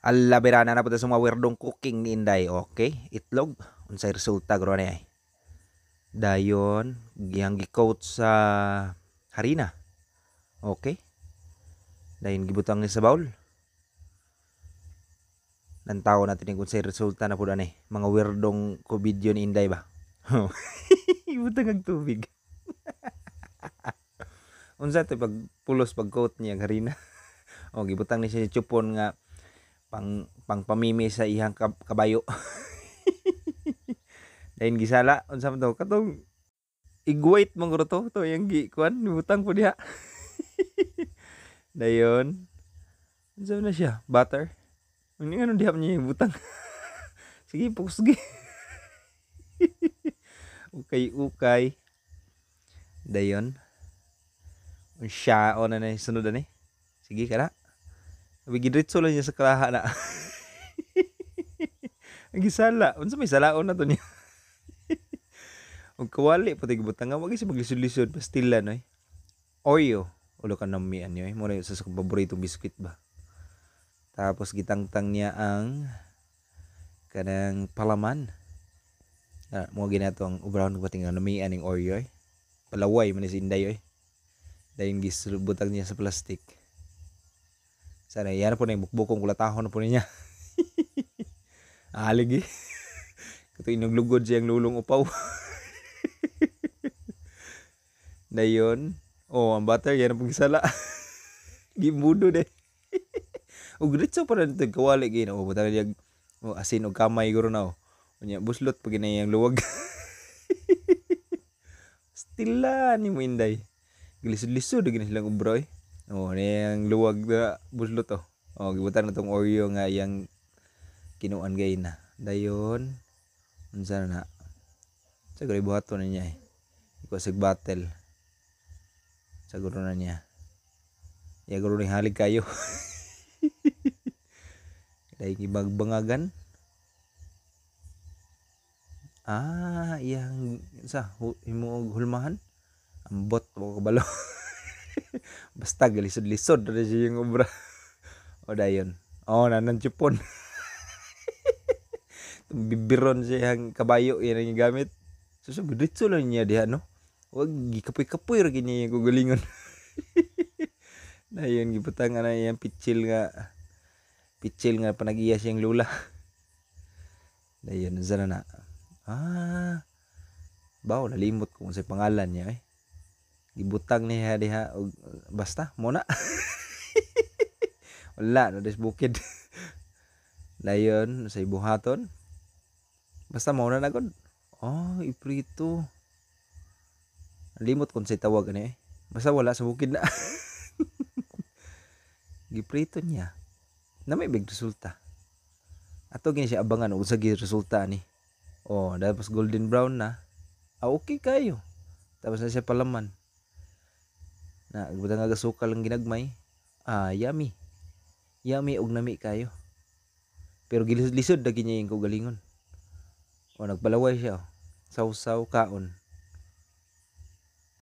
Alabera na na po sa mga weirdong cooking inday. Okay? Itlog. Unsay resulta gro na ay. Dayon, giyang gikoat sa harina. Okay? Dayon gibutang ni sa bowl. Nang tao natin kung unsay resulta na pud ani. eh. Mga weirdong video ni inday ba? Ibutang ang tubig. Unsa to pag pulos pag coat niya harina. o gibutang ni siya chupon nga pang pang pamimi sa ihang kabayo dayon gisala unsa man to katong igwait mong roto to yang gi kuan butang po diha dayon unsa na siya butter ang ano diha niya butang sige po sige ukay ukay dayon unsya o na na sunod ani sige kara Bigidiritso lang niya sa kraha na. Ang gisala. Unsa may salaon na to niya. Ug kawali pati gibutang nga wag siya maglisod-lisod pastila noy. Eh. Oreo. Ulo ka namian niyo eh. Mura sa sa paborito biscuit ba. Tapos gitangtang niya ang kanang palaman. Ah, mo to ang brown ko tinga namian ning Oreo eh. Palaway man si Inday eh. Dayon gisubutang niya sa plastic. Sana yan po na yung bukbukong kulatahon po niya. Aligi. Ah, Kato inuglugod siya ang lulong upaw. na yun. Oh, ang butter, yan ang pagsala. Gimbudo de. ug diretso pa rin itong kawali. Gino, oh, buta niya. Oh, asin o kamay guro na. Oh. Unya, buslot pag inayang luwag. Stila ni mo inday. Gilisod-lisod, gina silang ubroy. Eh. Oh, niyang luwag na buslo to. Oh, gibutan na tong Oreo nga yang kinuan gay na. Dayon. Unsa na? Sa gari buhato na niya eh. Ikosig battle. Saguro na niya. Ya guro ni halig kayo. Dahil ibagbangagan. Ah, yang sa hulmahan. Ambot mo kabalo. Basta galisod-lisod na siya yung obra. o dayon. O oh, nanan chupon. Bibiron siya ang kabayo yan ang gamit. So, so diretso lang niya diha no. Wag gikapoy-kapoy ra niya yung gugalingon. dayon gibutang ana yang pitchil nga pitchil nga panagiya siyang lula. dayon zana na. Ah. Bao, nalimot ko kung sa pangalan niya eh gibutang niya diha og basta mo na wala na des bukid layon sa ibuhaton basta mo na na gud oh iprito limot kon sa tawag ani eh. basta wala sa bukid na giprito niya na may big resulta ato gini siya abangan og sa resulta ni oh dapat golden brown na ah, okay kayo tapos na siya palaman na butang nga sukal lang ginagmay ah yummy yummy og nami kayo pero gilisod-lisod dagin niya yung kaugalingon o nagbalaway siya oh. saw-saw kaon